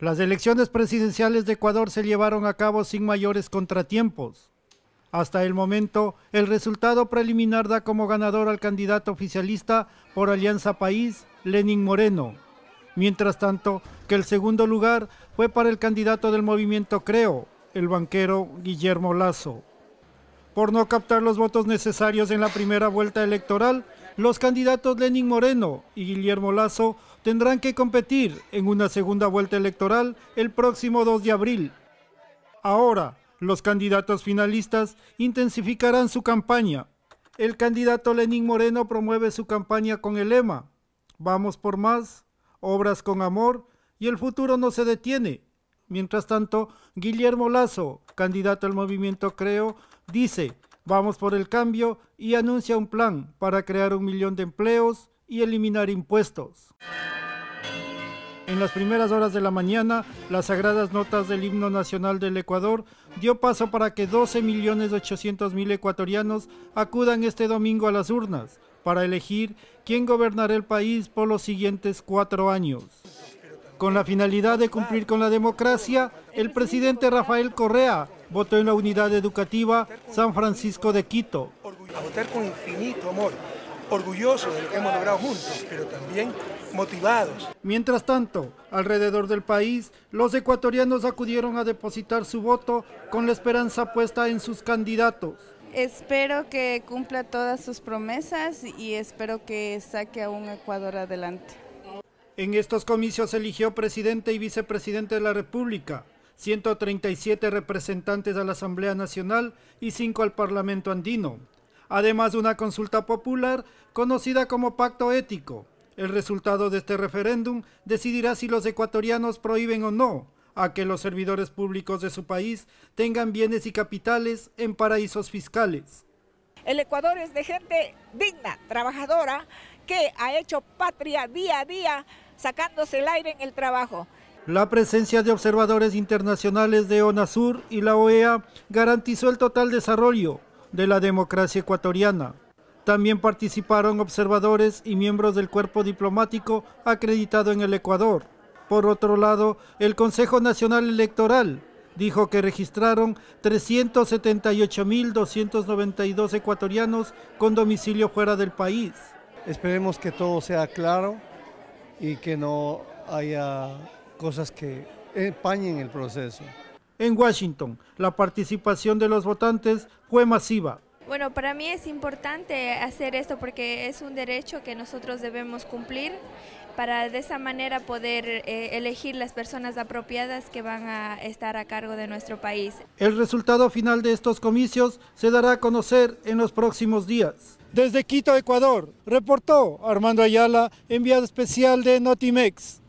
Las elecciones presidenciales de Ecuador se llevaron a cabo sin mayores contratiempos. Hasta el momento, el resultado preliminar da como ganador al candidato oficialista por Alianza País, Lenin Moreno. Mientras tanto, que el segundo lugar fue para el candidato del movimiento Creo, el banquero Guillermo Lazo. Por no captar los votos necesarios en la primera vuelta electoral, los candidatos Lenin Moreno y Guillermo Lazo tendrán que competir en una segunda vuelta electoral el próximo 2 de abril. Ahora, los candidatos finalistas intensificarán su campaña. El candidato Lenín Moreno promueve su campaña con el lema Vamos por más, obras con amor y el futuro no se detiene. Mientras tanto, Guillermo Lazo, candidato al movimiento Creo, dice, vamos por el cambio y anuncia un plan para crear un millón de empleos y eliminar impuestos. En las primeras horas de la mañana, las sagradas notas del himno nacional del Ecuador dio paso para que 12.800.000 ecuatorianos acudan este domingo a las urnas para elegir quién gobernará el país por los siguientes cuatro años. Con la finalidad de cumplir con la democracia, el presidente Rafael Correa votó en la unidad educativa San Francisco de Quito orgullosos de lo que hemos logrado juntos, pero también motivados. Mientras tanto, alrededor del país, los ecuatorianos acudieron a depositar su voto con la esperanza puesta en sus candidatos. Espero que cumpla todas sus promesas y espero que saque a un Ecuador adelante. En estos comicios eligió presidente y vicepresidente de la República, 137 representantes a la Asamblea Nacional y 5 al Parlamento Andino además de una consulta popular conocida como pacto ético. El resultado de este referéndum decidirá si los ecuatorianos prohíben o no a que los servidores públicos de su país tengan bienes y capitales en paraísos fiscales. El Ecuador es de gente digna, trabajadora, que ha hecho patria día a día sacándose el aire en el trabajo. La presencia de observadores internacionales de ONASUR y la OEA garantizó el total desarrollo, de la democracia ecuatoriana. También participaron observadores y miembros del cuerpo diplomático acreditado en el Ecuador. Por otro lado, el Consejo Nacional Electoral dijo que registraron 378.292 ecuatorianos con domicilio fuera del país. Esperemos que todo sea claro y que no haya cosas que empañen el proceso en Washington. La participación de los votantes fue masiva. Bueno, para mí es importante hacer esto porque es un derecho que nosotros debemos cumplir para de esa manera poder eh, elegir las personas apropiadas que van a estar a cargo de nuestro país. El resultado final de estos comicios se dará a conocer en los próximos días. Desde Quito, Ecuador, reportó Armando Ayala, enviado especial de Notimex.